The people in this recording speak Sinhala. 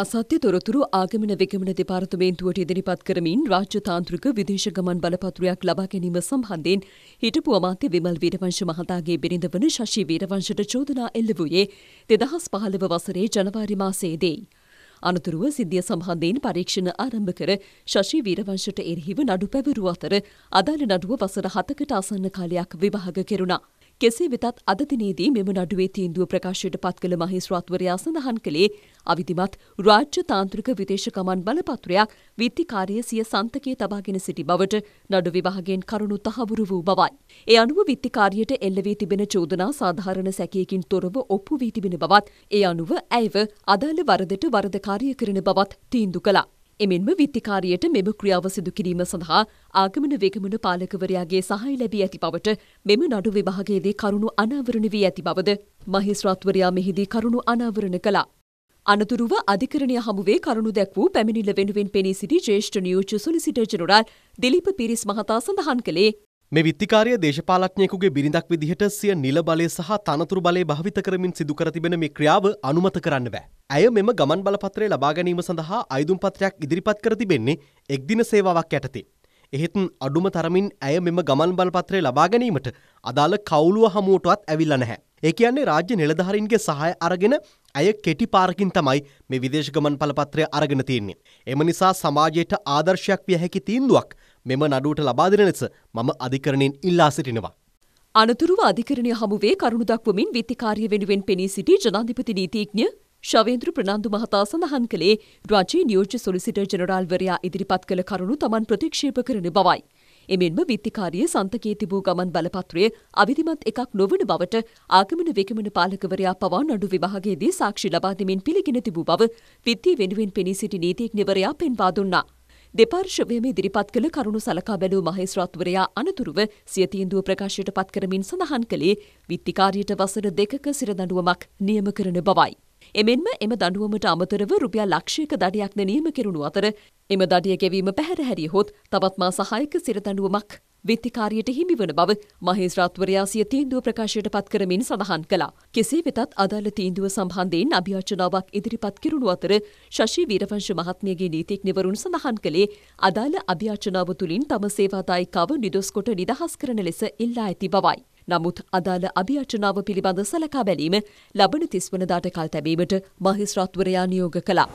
අසත්‍ය තොරතුරු ආගමන විගමන දෙපාර්තමේන්තුවට ඉදිරිපත් කරමින් රාජ්‍ය තාන්ත්‍රික විදේශ ගමන් බලපත්‍රයක් ලබා ගැනීම සම්බන්ධයෙන් හිටපු අමාත්‍ය විමල් වීරවංශ මහතාගේ බිරිඳ වන ශෂී වීරවංශට චෝදනා එල්ල වූයේ දෙදහස් පහළව වසරේ ජනවාරි මාසයේදී. අනතුරුව සිද්ධිය සම්බන්ධයෙන් පරීක්ෂණ ආරම්භ කර ශෂී වීරවංශට එරෙහිව නඩු පැවරු අතර අදාළ නඩුව වසර හතකට ආසන්න කාලයක් විභාග කෙරුණා. කෙසේ වෙතත් අද දිනේදී මෙම නඩුවේ තීන්දුව ප්‍රකාශයට පත් කළ මහේස්ත්‍රාත්වරයා සඳහන් කළේ අවිධිමත් රාජ්‍ය තාන්ත්‍රික විදේශකමන් බලපත්‍රයක් විත්තිකාරය සිය සන්තකයේ තබාගෙන සිටි බවට නඩු විභාගයෙන් කරුණු තහවුරු වූ බවයි. ඒ අනුව විත්තිකාරියට එල්ල වී තිබෙන චෝදනා සාධාරණ සැකයකින් තොරව ඔප්පු වී තිබෙන බවත් ඒ අනුව ඇයව අදාළ වරදට වරදකාරය කරන බවත් තීන්දු කළා. එමෙන්ම විත්තිකාරියට මෙම ක්‍රියාව සිදු කිරීම සඳහා ආගමන වේගමන පාලකවරයාගේ සහාය ලැබී ඇති බවට මෙම නඩු විභාගයේදී කරුණු අනාවරණ වී ඇති බවද මහේස්ත්‍රාත්වරයා මෙහිදී කරුණු අනාවරණ කළා. අනතුරුව අධිකරණය හමුවේ කරුණු දැක් වූ පැමිණිල්ල වෙනුවෙන් පෙනී සිටි ජේෂ්ඨ නියෝජ්‍ය සොලිසිටර් ජනරාල් දිලීප පිරිස් මහතා සඳහන් කළේ මේ විත්තිකාරය දේශපාලඥයෙකුගේ බිරිඳක් විදිහට සිය නිල බලය සහ තනතුරු බලය භාවිත කරමින් සිදු කර තිබෙන මේ ක්‍රියාව අනුමත කරන්න බෑ. ඇය මෙම ගමන් බලපත්‍රය ලබා ගැනීම සඳහා අයිදුම් පත්‍රයක් ඉදිරිපත් කර තිබෙන්නේ එක් දින සේවාවක් යටතේ. එහෙත් අඩුම තරමින් ඇය මෙම ගමන් බලපත්‍රය ලබා ගැනීමට අදාළ කවුළුව හමුවටවත් ඇවිල්ලා නැහැ. ඒ කියන්නේ රාජ්‍ය නිලධාරීන්ගේ සහාය අරගෙන ඇය කෙටි පාරකින් තමයි මේ විදේශ ගමන් බලපත්‍රය අරගෙන තියෙන්නේ. එම නිසා සමාජයට ආදර්ශයක් විය හැකි තීන්දුවක් මෙම නඩුවට ලබා දෙන ලෙස මම අධිකරණයෙන් ඉල්ලා සිටිනවා. අනතුරුව අධිකරණය හමුවේ කරුණු දක්වමින් විත්තිකාර්ය වෙනුවෙන් පෙනී සිටි ජනාධිපති නීතිඥ ශවේන්ද්‍ර ප්‍රනාන්දු මහතා සඳහන් කළේ රජයේ නියෝජ්‍ය සොලිසිටර් ජෙනරාල්වරයා ඉදිරිපත් කළ කරුණු තමන් ප්‍රතික්ෂේප කරන බවයි. එමෙන්ම විත්තිකාරිය සන්තකයේ තිබූ ගමන් බලපත්‍රය අවිධිමත් එකක් නොවන බවට ආගමන විකමන පාලකවරයා පවා නඩු විවාහගේදී සාක්ෂි ලබා දෙමින් පිළිගෙන තිබූ බව විත්ති වෙනුවෙන් පෙනී සිටි නීතිඥවරයා පෙන්වා දුන්නා. දෙපාර්ශවයම ඉදිරිපත් කළ කරුණු සලකා බැලූ මහේස්ත්‍රාත්වරයා අනතුරුව සිය තීන්දුව ප්‍රකාශයට පත් කරමින් සඳහන් කළේ විත්තිකාරියට වසර දෙකක සිරදඬුවමක් නියම කරන බවයි. එමෙන්ම එම දඬුවමට අමතරව රුපියල් ලක්ෂයක දඩයක්ද නියම කෙරුණු අතර එම දඩිය ගෙවීම පැහැරහැරියහොත් තවත් මා සහායක සිරදඬුවමක් විත්තිකාරියට හිමිවන බව මහේස් රාත්වරයා සිය තීන්දුව ප්‍රකාශයට පත් කරමින් සඳහන් කළා. කෙසේ වෙතත් අදාළ තීන්දුව සම්බන්ධයෙන් අභියාචනාවක් ඉදිරිපත් කිරුණු අතර ශෂී වීරවංශ මහත්මියගේ නීතිඥවරුන් සඳහන් කළේ අදාළ අභියාචනාව තුළින් තම සේවාදායිකාව නිදොස් කොට නිදහස් කරන ලෙස ඉල්ලා ඇති බවයි. නමුත් අදාළ අභියාචනාව පිළිබඳ සලකා බැලීම ලබන තිස්වනදාට කල් තැබීමට මහිස්රාත්වරයා නියෝග කළා.